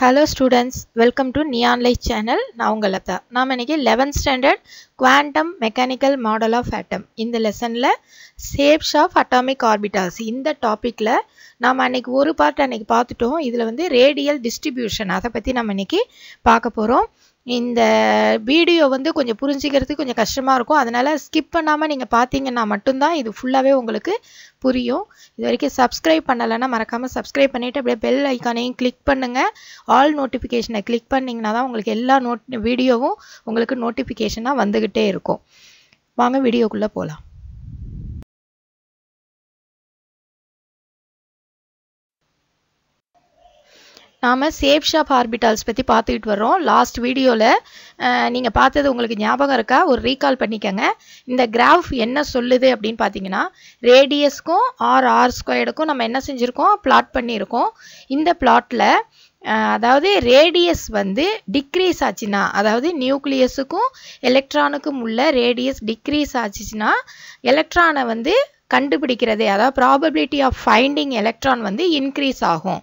Hello students welcome to neon life channel நான் உங்களத்தா. நாம் எனக்கு eleventh standard quantum mechanical model of atom இந்த லெசனில் Shapes ஆஃப் அட்டாமிக் Orbitals. இந்த டாப்பிக்கில் நாம் அனைக்கு ஒரு பார்ட் அனைக்கு பார்த்துட்டோம் இதில் வந்து ரேடியல் டிஸ்ட்ரிபியூஷன் அதை பற்றி நம்ம இன்றைக்கி பார்க்க போகிறோம் இந்த வீடியோ வந்து கொஞ்சம் புரிஞ்சுக்கிறதுக்கு கொஞ்சம் கஷ்டமாக இருக்கும் அதனால் ஸ்கிப் பண்ணாமல் நீங்கள் பார்த்தீங்கன்னா மட்டும்தான் இது ஃபுல்லாகவே உங்களுக்கு புரியும் இது வரைக்கும் சப்ஸ்கிரைப் பண்ணலைன்னா மறக்காமல் சப்ஸ்கிரைப் பண்ணிவிட்டு அப்படியே பெல் ஐக்கானையும் கிளிக் பண்ணுங்கள் ஆல் நோட்டிஃபிகேஷனை கிளிக் பண்ணிங்கன்னா தான் உங்களுக்கு எல்லா நோட் வீடியோவும் உங்களுக்கு நோட்டிஃபிகேஷனாக வந்துக்கிட்டே இருக்கும் வாங்க வீடியோக்குள்ளே போகலாம் நாம் சேஃப் ஷாப் ஆர்பிட்டால்ஸ் பற்றி பார்த்துக்கிட்டு வரோம் லாஸ்ட் வீடியோவில் நீங்கள் பார்த்தது உங்களுக்கு ஞாபகம் இருக்கா ஒரு ரீகால் பண்ணிக்கோங்க இந்த கிராஃப் என்ன சொல்லுது அப்படின்னு பார்த்தீங்கன்னா ரேடியஸ்க்கும் ஆர் ஆர் ஸ்கொயர்டுக்கும் நம்ம என்ன செஞ்சுருக்கோம் பிளாட் பண்ணியிருக்கோம் இந்த பிளாட்டில் அதாவது ரேடியஸ் வந்து டிக்ரீஸ் ஆச்சுன்னா அதாவது நியூக்ளியஸுக்கும் எலக்ட்ரானுக்கும் உள்ள ரேடியஸ் டிக்ரீஸ் ஆச்சுன்னா எலக்ட்ரானை வந்து கண்டுபிடிக்கிறது அதாவது ப்ராபபிலிட்டி ஆஃப் ஃபைண்டிங் எலக்ட்ரான் வந்து இன்க்ரீஸ் ஆகும்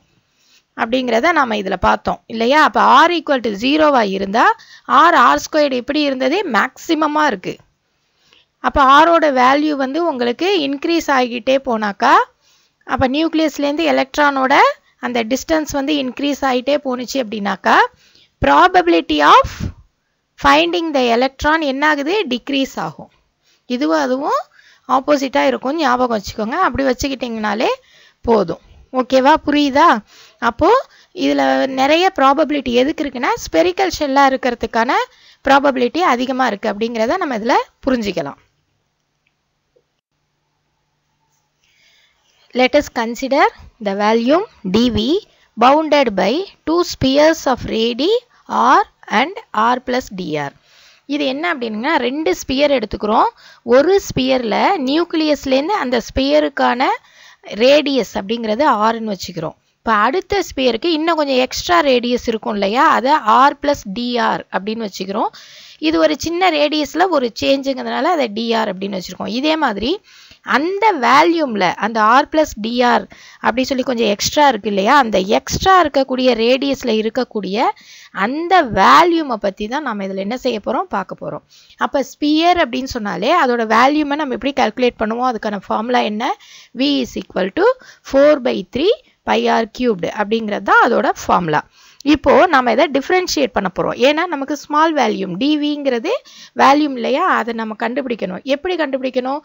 அப்படிங்கிறத நாம் இதில் பார்த்தோம் இல்லையா அப்போ ஆர் ஈக்குவல் டு ஜீரோவாக இருந்தால் ஆர் ஆர் ஸ்கொயர்டு எப்படி இருந்ததே மேக்ஸிமமாக இருக்குது அப்போ ஆரோட வேல்யூ வந்து உங்களுக்கு இன்க்ரீஸ் ஆகிட்டே போனாக்கா அப்போ நியூக்ளியஸ்லேருந்து எலக்ட்ரானோட அந்த டிஸ்டன்ஸ் வந்து இன்க்ரீஸ் ஆகிட்டே போணுச்சு அப்படின்னாக்கா probability of finding the electron என்ன ஆகுது டிக்ரீஸ் ஆகும் இதுவும் அதுவும் ஆப்போசிட்டாக இருக்கும் ஞாபகம் வச்சுக்கோங்க அப்படி வச்சுக்கிட்டிங்கனாலே போதும் ஓகேவா புரியுதா அப்போது இதில் நிறைய ப்ராபபிலிட்டி எதுக்கு இருக்குன்னா ஸ்பெரிக்கல் ஷெல்லாக இருக்கிறதுக்கான ப்ராபபிலிட்டி அதிகமாக இருக்குது அப்படிங்கிறத நம்ம இதில் புரிஞ்சிக்கலாம் Let us consider the volume dV bounded by two spheres of R R and R plus dr. இது என்ன அப்படின்னா ரெண்டு ஸ்பியர் எடுத்துக்கிறோம் ஒரு ஸ்பியரில் நியூக்ளியஸ்லேருந்து அந்த ஸ்பியருக்கான ரேடியஸ் அப்படிங்கிறது ஆறுன்னு வச்சுக்கிறோம் இப்போ அடுத்த ஸ்பியருக்கு இன்னும் கொஞ்சம் எக்ஸ்ட்ரா ரேடியஸ் இருக்கும் இல்லையா அதை ஆர் ப்ளஸ் டிஆர் அப்படின்னு வச்சுக்கிறோம் இது ஒரு சின்ன ரேடியஸில் ஒரு சேஞ்சுங்கிறதுனால அதை டிஆர் அப்படின்னு வச்சுருக்கோம் இதே மாதிரி அந்த வேல்யூமில் அந்த ஆர் ப்ளஸ் டிஆர் அப்படி சொல்லி கொஞ்சம் எக்ஸ்ட்ரா இருக்கு இல்லையா அந்த எக்ஸ்ட்ரா இருக்கக்கூடிய ரேடியஸில் இருக்கக்கூடிய அந்த வேல்யூமை பற்றி தான் நம்ம இதில் என்ன செய்ய போகிறோம் பார்க்க போகிறோம் அப்போ ஸ்பியர் அப்படின்னு சொன்னாலே அதோட வேல்யூமை நம்ம எப்படி கால்குலேட் பண்ணுவோம் அதுக்கான ஃபார்முலா என்ன V is equal to four by three pi R cubed அப்படிங்கிறது தான் அதோட ஃபார்முலா இப்போது நம்ம இதை டிஃப்ரென்ஷியேட் பண்ண போகிறோம் ஏன்னா நமக்கு ஸ்மால் வேல்யூம் டிவிங்கிறது வேல்யூம் இல்லையா அதை நம்ம கண்டுபிடிக்கணும் எப்படி கண்டுபிடிக்கணும்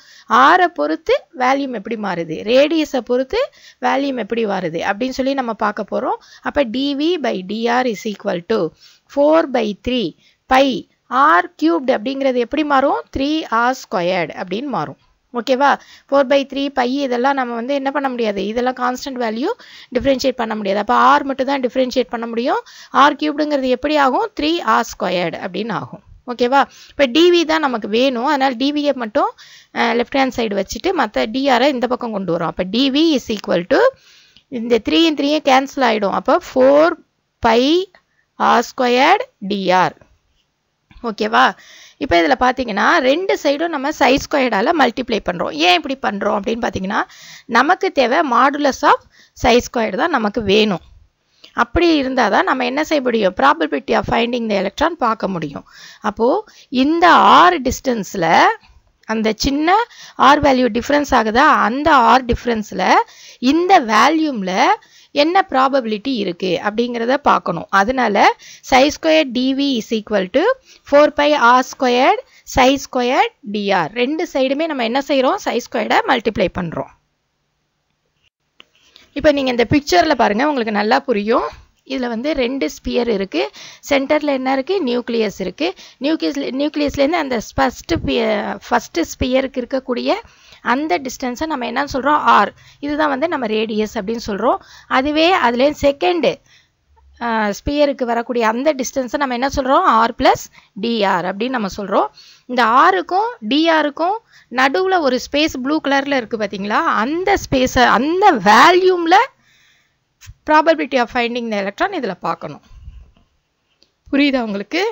ஆரை பொறுத்து வேல்யூம் எப்படி மாறுது ரேடியஸை பொறுத்து வேல்யூம் எப்படி வருது அப்படின்னு சொல்லி நம்ம பார்க்க போகிறோம் அப்போ d V by d R is equal to four by three pi R cubed அப்படிங்கிறது எப்படி மாறும் த்ரீ ஆர் ஸ்கொயர்டு அப்படின்னு மாறும் ஓகேவா ஃபோர் பை த்ரீ பை இதெல்லாம் நம்ம வந்து என்ன பண்ண முடியாது இதெல்லாம் கான்ஸ்டன்ட் வேல்யூ டிஃப்ரென்ஷியேட் பண்ண முடியாது அப்போ ஆர் மட்டும் தான் டிஃப்ரென்ஷியேட் பண்ண முடியும் ஆர் கியூப்டுங்கிறது எப்படி ஆகும் த்ரீ ஆர் ஸ்கொயர்டு அப்படின்னு ஆகும் ஓகேவா இப்போ டிவி தான் நமக்கு வேணும் அதனால் டிவியை மட்டும் லெஃப்ட் ஹேண்ட் சைடு வச்சுட்டு மற்ற டிஆரை இந்த பக்கம் கொண்டு வரும் அப்போ டிவி இஸ் ஈக்குவல் டு இந்த இன் த்ரீயும் கேன்சல் ஆகிடும் அப்போ four pi R squared d R ஓகேவா இப்போ இதில் பார்த்தீங்கன்னா ரெண்டு சைடும் நம்ம சைஸ் ஸ்கொயர்டால் மல்டிப்ளை பண்ணுறோம் ஏன் இப்படி பண்ணுறோம் அப்படின்னு பார்த்தீங்கன்னா நமக்கு தேவை மாடுலஸ் ஆஃப் சைஸ் ஸ்கொயர் தான் நமக்கு வேணும் அப்படி இருந்தால் தான் நம்ம என்ன செய்ய முடியும் probability of finding the electron பார்க்க முடியும் அப்போது இந்த ஆறு டிஸ்டன்ஸில் அந்த சின்ன ஆர் வேல்யூ டிஃப்ரென்ஸ் ஆகுதா அந்த ஆர் டிஃப்ரென்ஸில் இந்த வேல்யூமில் என்ன ப்ராபபிலிட்டி இருக்குது அப்படிங்கிறத பார்க்கணும் அதனால psi square d V is equal to four pi R squared psi square d R ரெண்டு சைடுமே நம்ம என்ன செய்கிறோம் சை ஸ்கொயர்டை மல்டிப்ளை பண்ணுறோம் இப்போ நீங்கள் இந்த பிக்சரில் பாருங்கள் உங்களுக்கு நல்லா புரியும் இதில் வந்து ரெண்டு ஸ்பியர் இருக்குது சென்டரில் என்ன இருக்குது நியூக்ளியஸ் இருக்குது நியூக்ளியஸ் நியூக்ளியஸ்லேருந்து அந்த ஃபஸ்ட்டு ஃபஸ்ட்டு ஸ்பியருக்கு இருக்கக்கூடிய அந்த டிஸ்டன்ஸை நம்ம என்னன்னு சொல்கிறோம் ஆர் இதுதான் வந்து நம்ம ரேடியஸ் அப்படின்னு சொல்கிறோம் அதுவே அதுலேயும் செகண்டு ஸ்பியருக்கு வரக்கூடிய அந்த டிஸ்டன்ஸை நம்ம என்ன சொல்கிறோம் ஆர் ப்ளஸ் டிஆர் அப்படின்னு நம்ம சொல்கிறோம் இந்த ஆருக்கும் டிஆருக்கும் நடுவில் ஒரு ஸ்பேஸ் ப்ளூ கலரில் இருக்குது பார்த்தீங்களா அந்த ஸ்பேஸை அந்த வேல்யூமில் probability of finding the electron இதில் பார்க்கணும் புரியுதா உங்களுக்கு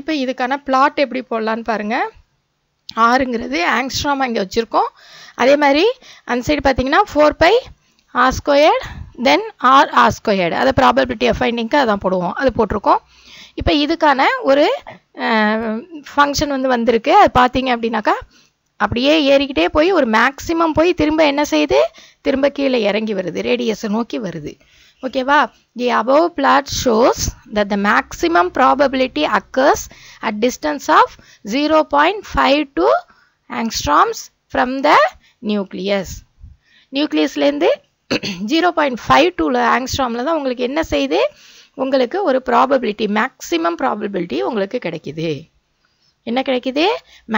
இப்போ இதுக்கான பிளாட் எப்படி போடலான்னு பாருங்கள் ஆறுங்கிறது ஆங்ஸ்ட்ராமா இங்கே வச்சுருக்கோம் அதே மாதிரி அந்த சைடு பார்த்தீங்கன்னா four pi R squared then R R squared அதை ப்ராபபிலிட்டி ஆஃப் ஃபைண்டிங்க்கு அதான் போடுவோம் அது போட்டிருக்கோம் இப்போ இதுக்கான ஒரு ஃபங்க்ஷன் வந்து வந்திருக்கு அது பார்த்தீங்க அப்படின்னாக்கா அப்படியே ஏறிக்கிட்டே போய் ஒரு மேக்ஸிமம் போய் திரும்ப என்ன செய்யுது திரும்ப கீழே இறங்கி வருது ரேடியஸை நோக்கி வருது ஓகேவா the above plot shows that the maximum probability occurs at distance of zero point five two angstroms from the nucleus நியூக்ளியஸ்லேருந்து ஜீரோ பாயிண்ட் ஃபைவ் டூவில் ஆங்ஸ்ட்ராமில் தான் உங்களுக்கு என்ன செய்யுது உங்களுக்கு ஒரு ப்ராபபிலிட்டி மேக்சிமம் ப்ராபபிலிட்டி உங்களுக்கு கிடைக்கிது என்ன கிடைக்கிது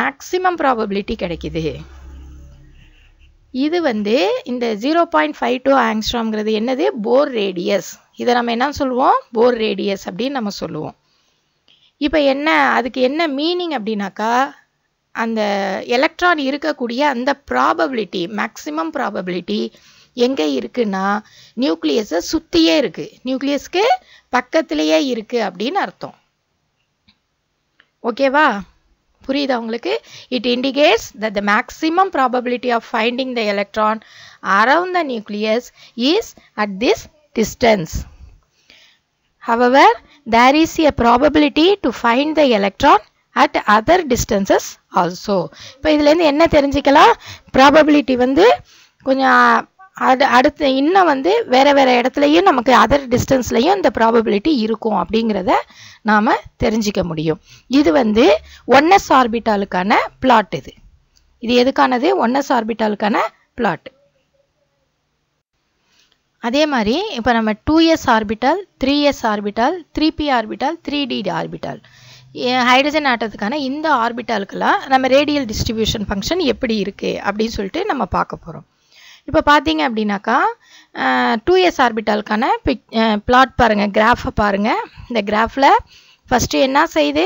மேக்சிமம் ப்ராபபிலிட்டி கிடைக்கிது இது வந்து இந்த ஜீரோ பாயிண்ட் ஃபைவ் டூ ஆங்ஸ்ட்ராம்ங்கிறது என்னது போர் ரேடியஸ் இதை நம்ம என்ன சொல்லுவோம் போர் ரேடியஸ் அப்படின்னு நம்ம சொல்லுவோம் இப்போ என்ன அதுக்கு என்ன மீனிங் அப்படின்னாக்கா அந்த எலக்ட்ரான் இருக்கக்கூடிய அந்த ப்ராபபிலிட்டி மேக்ஸிமம் ப்ராபபிலிட்டி எங்கே இருக்குன்னா நியூக்ளியஸை சுற்றியே இருக்குது நியூக்ளியஸ்க்கு பக்கத்துலேயே இருக்குது அப்படின்னு அர்த்தம் ஓகேவா புரியுதா உங்களுக்கு it indicates the the maximum probability of finding the electron around the nucleus is at this distance however there is a probability to find the electron at other distances also இப்போ இதுலேருந்து என்ன தெரிஞ்சுக்கலாம் ப்ராபபிலிட்டி வந்து கொஞ்சம் அது அடுத்து இன்னும் வந்து வேறு வேறு இடத்துலையும் நமக்கு அதர் டிஸ்டன்ஸ்லையும் இந்த ப்ராபபிலிட்டி இருக்கும் அப்படிங்கிறத நாம் தெரிஞ்சிக்க முடியும் இது வந்து ஒன்னஸ் ஆர்பிட்டாலுக்கான பிளாட் இது இது எதுக்கானது ஒன்னஸ் ஆர்பிட்டாலுக்கான பிளாட் அதே மாதிரி இப்போ நம்ம two s orbital three s orbital three p orbital three d orbital hydrogen ஆட்டத்துக்கான இந்த ஆர்பிட்டாலுக்கெல்லாம் நம்ம ரேடியல் டிஸ்ட்ரிபியூஷன் ஃபங்க்ஷன் எப்படி இருக்குது அப்படின்னு சொல்லிட்டு நம்ம பார்க்க போகிறோம் இப்போ பார்த்தீங்க அப்படின்னாக்கா டூ எஸ் ஆர்பிட்டாலுக்கான பிக் பிளாட் பாருங்கள் கிராஃபை பாருங்கள் இந்த கிராஃபில் ஃபஸ்ட்டு என்ன செய்யுது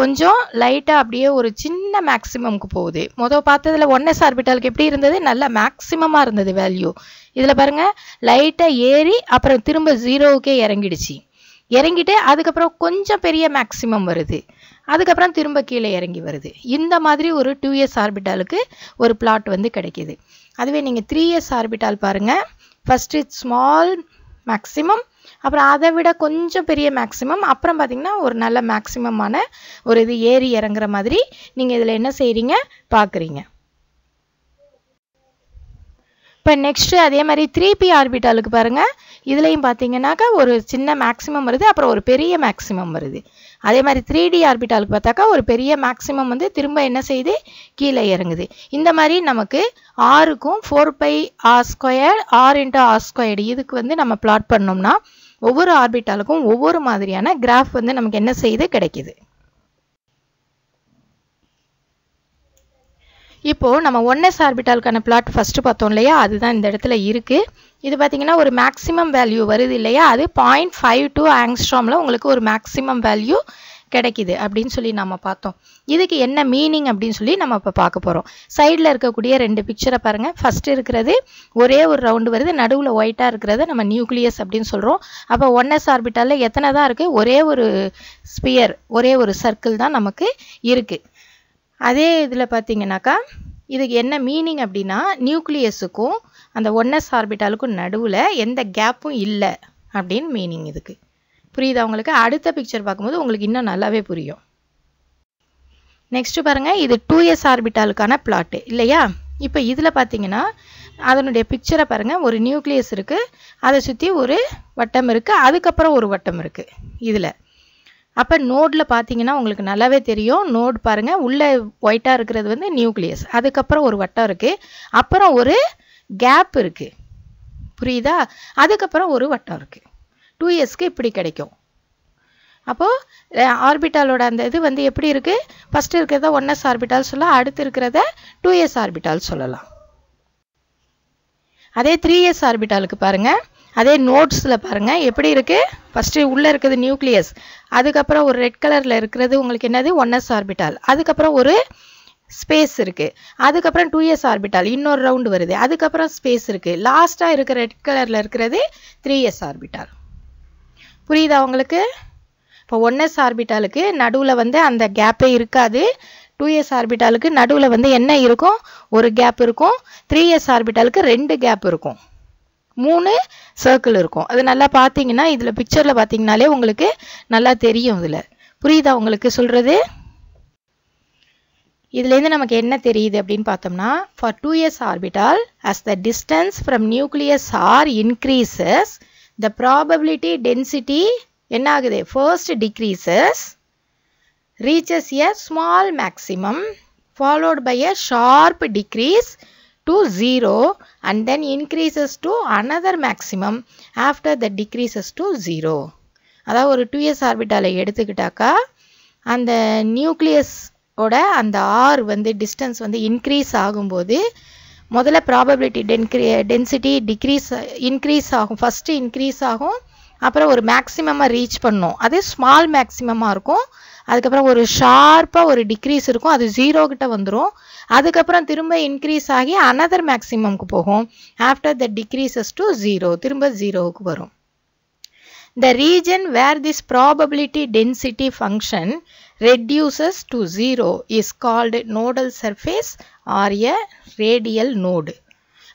கொஞ்சம் லைட்டாக அப்படியே ஒரு சின்ன மேக்ஸிமம்க்கு போகுது மொதல் பார்த்ததில் ஒன் எஸ் ஆர்பிட்டாலுக்கு எப்படி இருந்தது நல்லா மேக்ஸிமமாக இருந்தது வேல்யூ இதில் பாருங்கள் லைட்டாக ஏறி அப்புறம் திரும்ப ஜீரோவுக்கே இறங்கிடுச்சு இறங்கிட்டு அதுக்கப்புறம் கொஞ்சம் பெரிய மேக்ஸிமம் வருது அதுக்கப்புறம் திரும்ப கீழே இறங்கி வருது இந்த மாதிரி ஒரு டூ எஸ் ஆர்பிட்டாலுக்கு ஒரு பிளாட் வந்து கிடைக்கிது அதுவே நீங்கள் த்ரீ இயர்ஸ் ஆர்பிட்டால் பாருங்கள் ஃபஸ்ட்டு ஸ்மால் மேக்ஸிமம் அப்புறம் அதை விட கொஞ்சம் பெரிய மேக்ஸிமம் அப்புறம் பார்த்திங்கன்னா ஒரு நல்ல மேக்ஸிமமான ஒரு இது ஏறி இறங்குற மாதிரி நீங்கள் இதில் என்ன செய்கிறீங்க பார்க்குறீங்க இப்போ நெக்ஸ்ட்டு அதே மாதிரி த்ரீ பி ஆர்பிட்டாலுக்கு பாருங்கள் இதுலேயும் பார்த்தீங்கன்னாக்கா ஒரு சின்ன மேக்ஸிமம் வருது அப்புறம் ஒரு பெரிய மேக்ஸிமம் வருது அதே மாதிரி த்ரீ டி ஆர்பிட்டாலுக்கு பார்த்தாக்கா ஒரு பெரிய மேக்ஸிமம் வந்து திரும்ப என்ன செய்து கீழே இறங்குது இந்த மாதிரி நமக்கு ஆறுக்கும் four pi R square R into R squared இதுக்கு வந்து நம்ம பிளாட் பண்ணோம்னா ஒவ்வொரு ஆர்பிட்டாலுக்கும் ஒவ்வொரு மாதிரியான கிராஃப் வந்து நமக்கு என்ன செய்து கிடைக்கிது இப்போது நம்ம ஒன்னஸ் ஆர்பிட்டாலுக்கான பிளாட் ஃபஸ்ட்டு பார்த்தோம் இல்லையா அதுதான் இந்த இடத்துல இருக்குது இது பார்த்தீங்கன்னா ஒரு மேக்ஸிமம் வேல்யூ வருது இல்லையா அது பாயிண்ட் ஃபைவ் டூ ஆங்ஸ்ட்ராமில் உங்களுக்கு ஒரு மேக்ஸிமம் வேல்யூ கிடைக்கிது அப்படின்னு சொல்லி நம்ம பார்த்தோம் இதுக்கு என்ன மீனிங் அப்படின்னு சொல்லி நம்ம இப்போ பார்க்க போகிறோம் சைடில் இருக்கக்கூடிய ரெண்டு பிக்சரை பாருங்கள் ஃபஸ்ட்டு இருக்கிறது ஒரே ஒரு ரவுண்டு வருது நடுவில் ஒயிட்டாக இருக்கிறத நம்ம நியூக்ளியஸ் அப்படின்னு சொல்கிறோம் அப்போ ஒன்எஸ் ஆர்பிட்டாலில் எத்தனை தான் இருக்குது ஒரே ஒரு ஸ்பியர் ஒரே ஒரு சர்க்கிள் தான் நமக்கு இருக்குது அதே இதில் பார்த்தீங்கன்னாக்கா இதுக்கு என்ன மீனிங் அப்படின்னா நியூக்ளியஸுக்கும் அந்த ஒன்னஸ் ஆர்பிட்டாலுக்கும் நடுவில் எந்த கேப்பும் இல்லை அப்படின்னு மீனிங் இதுக்கு புரியுதா உங்களுக்கு அடுத்த பிக்சர் பார்க்கும்போது உங்களுக்கு இன்னும் நல்லாவே புரியும் நெக்ஸ்ட் பாருங்கள் இது டூ எஸ் ஆர்பிட்டாலுக்கான பிளாட்டு இல்லையா இப்போ இதில் பார்த்தீங்கன்னா அதனுடைய பிக்சரை பாருங்கள் ஒரு நியூக்ளியஸ் இருக்குது அதை சுற்றி ஒரு வட்டம் இருக்குது அதுக்கப்புறம் ஒரு வட்டம் இருக்குது இதில் அப்போ நோடில் பார்த்தீங்கன்னா உங்களுக்கு நல்லாவே தெரியும் நோட் பாருங்கள் உள்ளே ஒயிட்டாக இருக்கிறது வந்து நியூக்ளியஸ் அதுக்கப்புறம் ஒரு வட்டம் இருக்குது அப்புறம் ஒரு கேப் இருக்குது புரியுதா அதுக்கப்புறம் ஒரு வட்டம் இருக்குது டூ இயர்ஸ்க்கு இப்படி கிடைக்கும் அப்போது ஆர்பிட்டாலோட அந்த இது வந்து எப்படி இருக்குது ஃபஸ்ட்டு இருக்கிறத ஒன் எஸ் ஆர்பிட்டால் சொல்லலாம் அடுத்து இருக்கிறத டூ இயர்ஸ் ஆர்பிட்டால் சொல்லலாம் அதே த்ரீ இயர்ஸ் ஆர்பிட்டாலுக்கு பாருங்கள் அதே நோட்ஸில் பாருங்கள் எப்படி இருக்குது ஃபஸ்ட்டு உள்ளே இருக்கிறது நியூக்ளியஸ் அதுக்கப்புறம் ஒரு ரெட் கலரில் இருக்கிறது உங்களுக்கு என்னது ஒன் எஸ் ஆர்பிட்டால் அதுக்கப்புறம் ஒரு ஸ்பேஸ் இருக்குது அதுக்கப்புறம் டூ எஸ் ஆர்பிட்டால் இன்னொரு ரவுண்டு வருது அதுக்கப்புறம் ஸ்பேஸ் இருக்குது லாஸ்ட்டாக இருக்கிற ரெட் கலரில் இருக்கிறது த்ரீ எஸ் ஆர்பிட்டால் புரியுதா உங்களுக்கு இப்போ ஒன் எஸ் ஆர்பிட்டாலுக்கு நடுவில் வந்து அந்த கேப்பே இருக்காது டூ எஸ் ஆர்பிட்டாலுக்கு நடுவில் வந்து என்ன இருக்கும் ஒரு கேப் இருக்கும் த்ரீ எஸ் ஆர்பிட்டாலுக்கு ரெண்டு கேப் இருக்கும் மூணு சர்க்கிள் இருக்கும் அது நல்லா பார்த்தீங்கன்னா இதில் பிக்சரில் பார்த்தீங்கனாலே உங்களுக்கு நல்லா தெரியும் இதில் புரியுதா உங்களுக்கு சொல்கிறது இதுலேருந்து நமக்கு என்ன தெரியுது அப்படின்னு பார்த்தோம்னா for two s orbital as the distance from nucleus R increases the probability density என்ன ஆகுது first decreases reaches a small maximum followed by a sharp decrease to zero and then increases to another maximum after the decreases to zero அதாவது ஒரு two years ஆர்பிட்டாலை எடுத்துக்கிட்டாக்கா அந்த nucleus ஓட அந்த R வந்து distance வந்து increase ஆகும்போது முதல்ல ப்ராபபிலிட்டி டென்க்ரி டென்சிட்டி டிக்ரீஸ் இன்க்ரீஸ் ஆகும் ஃபஸ்ட்டு இன்க்ரீஸ் ஆகும் அப்புறம் ஒரு மேக்ஸிமமாக ரீச் பண்ணும் அது ஸ்மால் மேக்ஸிமமாக இருக்கும் அதுக்கப்புறம் ஒரு ஷார்ப்பாக ஒரு டிக்ரீஸ் இருக்கும் அது ஜீரோ கிட்ட வந்துடும் அதுக்கப்புறம் திரும்ப இன்க்ரீஸ் ஆகி அனதர் மேக்ஸிமம்க்கு போகும் after the decreases to zero திரும்ப ஜீரோவுக்கு வரும் The region where this probability density function reduces to zero is called nodal surface or a radial node.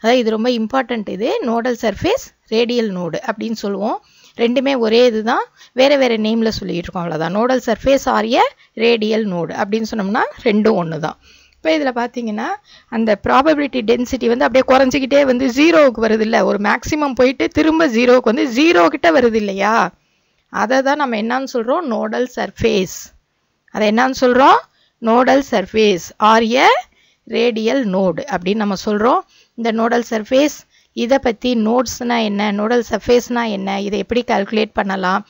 அதாவது இது ரொம்ப இம்பார்ட்டண்ட் இது நோடல் சர்ஃபேஸ் ரேடியல் நோடு அப்படின்னு சொல்லுவோம் ரெண்டுமே ஒரே இதுதான் வேறு வேறு நேமில் சொல்லிகிட்டு இருக்கோம் அவ்வளோதான் nodal surface or a radial node அப்படின்னு சொன்னோம்னா ரெண்டும் ஒன்று தான் இப்போ இதில் பார்த்தீங்கன்னா அந்த ப்ராபபிலிட்டி டென்சிட்டி வந்து அப்படியே குறைஞ்சிக்கிட்டே வந்து ஜீரோவுக்கு வருது இல்லை ஒரு மேக்ஸிமம் போயிட்டு திரும்ப ஜீரோவுக்கு வந்து ஜீரோ கிட்ட வருது இல்லையா அதை தான் நம்ம என்னன்னு சொல்கிறோம் நோடல் சர்ஃபேஸ் அதை என்னன்னு சொல்கிறோம் nodal surface or a radial node அப்படின்னு நம்ம சொல்கிறோம் இந்த நோடல் சர்ஃபேஸ் இதை பற்றி நோட்ஸ்னால் என்ன நோடல் சர்ஃபேஸ்னால் என்ன இதை எப்படி கால்குலேட் பண்ணலாம்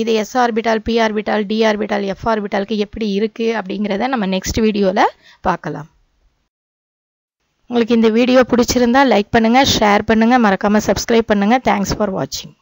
இது s orbital p orbital d orbital f ஆர்பிட்டாலுக்கு எப்படி இருக்குது அப்படிங்கிறத நம்ம நெக்ஸ்ட் வீடியோவில் பார்க்கலாம் உங்களுக்கு இந்த வீடியோ பிடிச்சிருந்தா லைக் பண்ணுங்கள் ஷேர் பண்ணுங்கள் மறக்காமல் சப்ஸ்கிரைப் பண்ணுங்கள் தேங்க்ஸ் ஃபார் வாட்சிங்